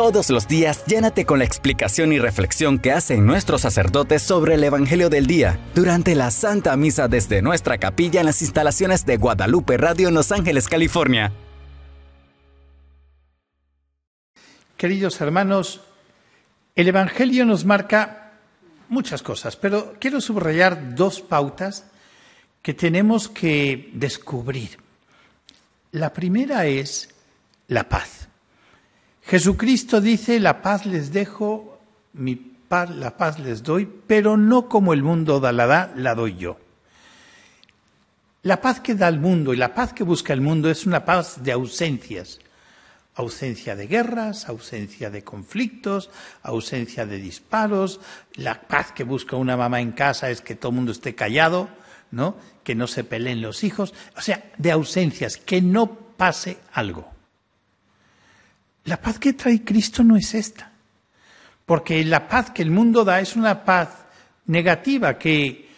Todos los días llénate con la explicación y reflexión que hacen nuestros sacerdotes sobre el Evangelio del Día durante la Santa Misa desde nuestra capilla en las instalaciones de Guadalupe Radio en Los Ángeles, California. Queridos hermanos, el Evangelio nos marca muchas cosas, pero quiero subrayar dos pautas que tenemos que descubrir. La primera es la paz. Jesucristo dice, la paz les dejo, mi paz, la paz les doy, pero no como el mundo da la da, la doy yo. La paz que da el mundo y la paz que busca el mundo es una paz de ausencias. Ausencia de guerras, ausencia de conflictos, ausencia de disparos. La paz que busca una mamá en casa es que todo el mundo esté callado, ¿no? Que no se peleen los hijos. O sea, de ausencias, que no pase algo. La paz que trae Cristo no es esta, porque la paz que el mundo da es una paz negativa, que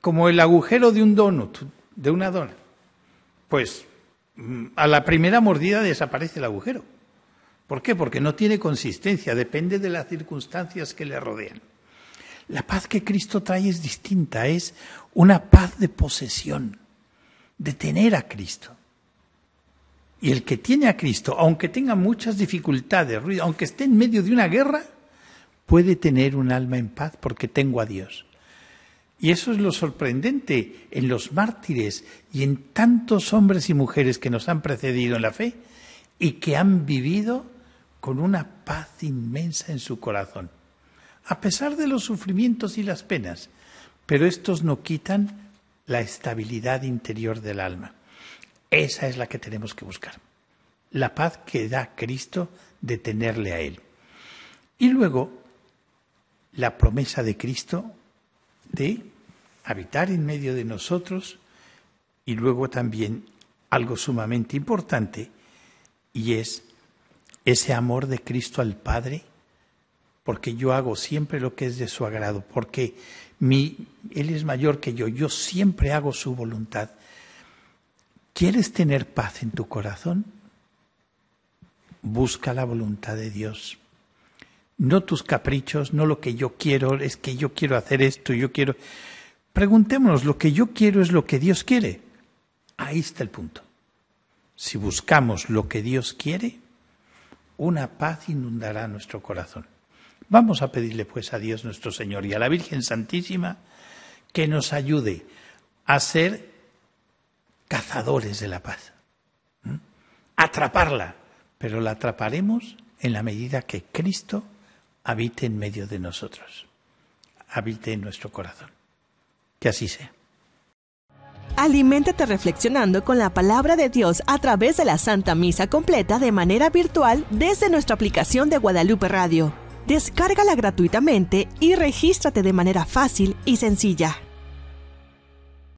como el agujero de un donut, de una dona, pues mm, a la primera mordida desaparece el agujero. ¿Por qué? Porque no tiene consistencia, depende de las circunstancias que le rodean. La paz que Cristo trae es distinta, es una paz de posesión, de tener a Cristo. Y el que tiene a Cristo, aunque tenga muchas dificultades, ruido, aunque esté en medio de una guerra, puede tener un alma en paz porque tengo a Dios. Y eso es lo sorprendente en los mártires y en tantos hombres y mujeres que nos han precedido en la fe y que han vivido con una paz inmensa en su corazón, a pesar de los sufrimientos y las penas. Pero estos no quitan la estabilidad interior del alma. Esa es la que tenemos que buscar. La paz que da Cristo de tenerle a Él. Y luego, la promesa de Cristo de habitar en medio de nosotros y luego también algo sumamente importante y es ese amor de Cristo al Padre, porque yo hago siempre lo que es de su agrado, porque mi, Él es mayor que yo, yo siempre hago su voluntad ¿Quieres tener paz en tu corazón? Busca la voluntad de Dios. No tus caprichos, no lo que yo quiero, es que yo quiero hacer esto, yo quiero... Preguntémonos, lo que yo quiero es lo que Dios quiere. Ahí está el punto. Si buscamos lo que Dios quiere, una paz inundará nuestro corazón. Vamos a pedirle pues a Dios nuestro Señor y a la Virgen Santísima que nos ayude a ser cazadores de la paz. Atraparla, pero la atraparemos en la medida que Cristo habite en medio de nosotros, habite en nuestro corazón. Que así sea. Aliméntate reflexionando con la palabra de Dios a través de la Santa Misa completa de manera virtual desde nuestra aplicación de Guadalupe Radio. Descárgala gratuitamente y regístrate de manera fácil y sencilla.